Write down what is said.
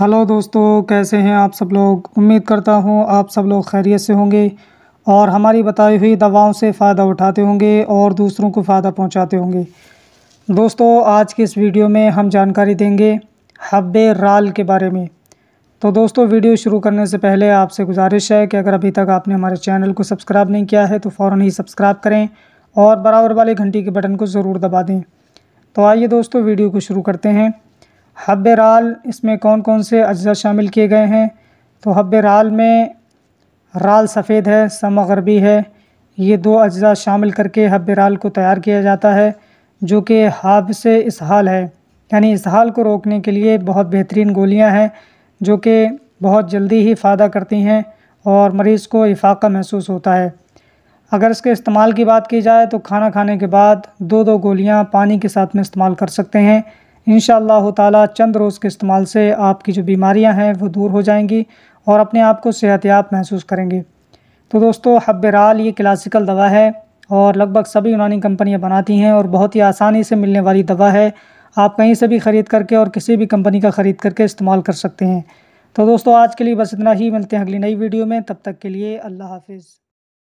hello दोस्तों कैसे हैं आप सब लोग उम्मीद करता हूं आप सब लोग खैरियत से होंगे और हमारी बताई हुई दवाओं से फ़ायदा उठाते होंगे और दूसरों को फ़ायदा पहुंचाते होंगे दोस्तों आज की इस वीडियो में हम जानकारी देंगे हब राल के बारे में तो दोस्तों वीडियो शुरू करने से पहले आपसे गुजारिश है कि अगर अभी तक आपने हमारे चैनल को सब्सक्राइब नहीं किया है तो फ़ौर ही सब्सक्राइब करें और बराबर वाले घंटी के बटन को ज़रूर दबा दें तो आइए दोस्तों वीडियो को शुरू करते हैं हब राल इसमें कौन कौन से अज्जा शामिल किए गए हैं तो हब राल में राल सफ़ेद है समरबी है ये दो अज्जा शामिल करके हब राल को तैयार किया जाता है जो कि हाब से इसहाल है यानी इसहाल को रोकने के लिए बहुत बेहतरीन गोलियां हैं जो कि बहुत जल्दी ही फ़ायदा करती हैं और मरीज़ को इफाका महसूस होता है अगर इसके इस्तेमाल की बात की जाए तो खाना खाने के बाद दो दो गोलियां पानी के साथ में इस्तेमाल कर सकते हैं इन ताला चंद रोज़ के इस्तेमाल से आपकी जो बीमारियां हैं वो दूर हो जाएंगी और अपने आप को याब महसूस करेंगे तो दोस्तों हब्बराल ये क्लासिकल दवा है और लगभग सभी यूनानी कंपनियां बनाती हैं और बहुत ही आसानी से मिलने वाली दवा है आप कहीं से भी ख़रीद करके और किसी भी कंपनी का ख़रीद करके इस्तेमाल कर सकते हैं तो दोस्तों आज के लिए बस इतना ही मिलते हैं अगली नई वीडियो में तब तक के लिए अल्लाह हाफिज़